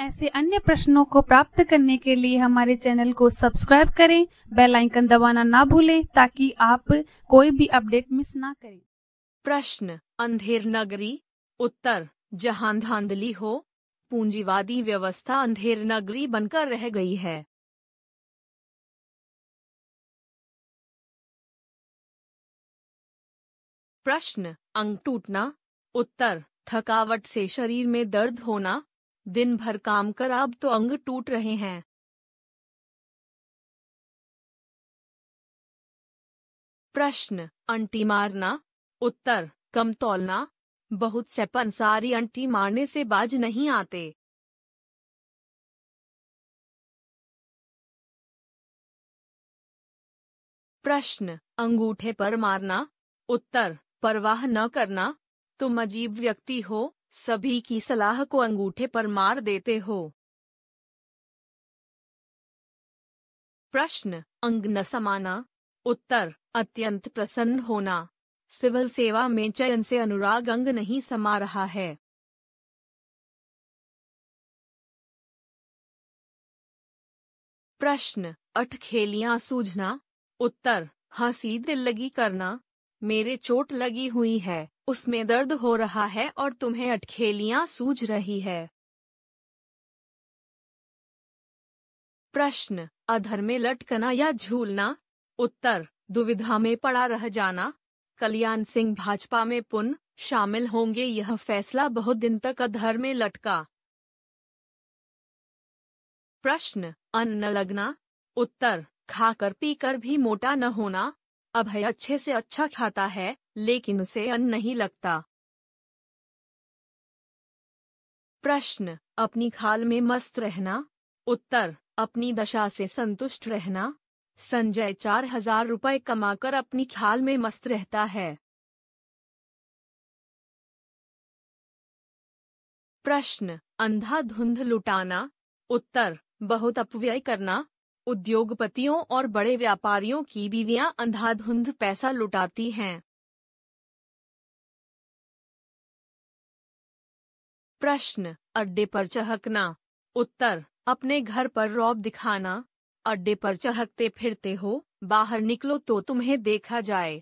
ऐसे अन्य प्रश्नों को प्राप्त करने के लिए हमारे चैनल को सब्सक्राइब करें बेल आइकन दबाना ना भूलें ताकि आप कोई भी अपडेट मिस ना करें प्रश्न अंधेर नगरी उत्तर जहां धांधली हो पूंजीवादी व्यवस्था अंधेर नगरी बनकर रह गई है प्रश्न अंग टूटना उत्तर थकावट से शरीर में दर्द होना दिन भर काम कर अब तो अंग टूट रहे हैं प्रश्न अंटी मारना उत्तर कम तोलना बहुत से पंसारी अंटी मारने से बाज नहीं आते प्रश्न अंगूठे पर मारना उत्तर परवाह न करना तुम अजीब व्यक्ति हो सभी की सलाह को अंगूठे पर मार देते हो प्रश्न अंग न समाना उत्तर अत्यंत प्रसन्न होना सिविल सेवा में चयन से अनुराग अंग नहीं समा रहा है प्रश्न अठ खेलियां सूझना उत्तर हंसी दिल लगी करना मेरे चोट लगी हुई है उसमें दर्द हो रहा है और तुम्हें अटखेलियां सूझ रही है प्रश्न अधर में लटकना या झूलना उत्तर दुविधा में पड़ा रह जाना कल्याण सिंह भाजपा में पुनः शामिल होंगे यह फैसला बहुत दिन तक अधर में लटका प्रश्न अन्न लगना उत्तर खाकर पीकर भी मोटा न होना अभय अच्छे से अच्छा खाता है लेकिन उसे अन्न नहीं लगता प्रश्न अपनी खाल में मस्त रहना उत्तर अपनी दशा से संतुष्ट रहना संजय चार हजार रुपए कमाकर अपनी खाल में मस्त रहता है प्रश्न अंधा धुंध लुटाना उत्तर बहुत अपव्यय करना उद्योगपतियों और बड़े व्यापारियों की बीवियां अंधाधुंध पैसा लुटाती हैं प्रश्न अड्डे पर चहकना उत्तर अपने घर पर रौब दिखाना अड्डे पर चहकते फिरते हो बाहर निकलो तो तुम्हें देखा जाए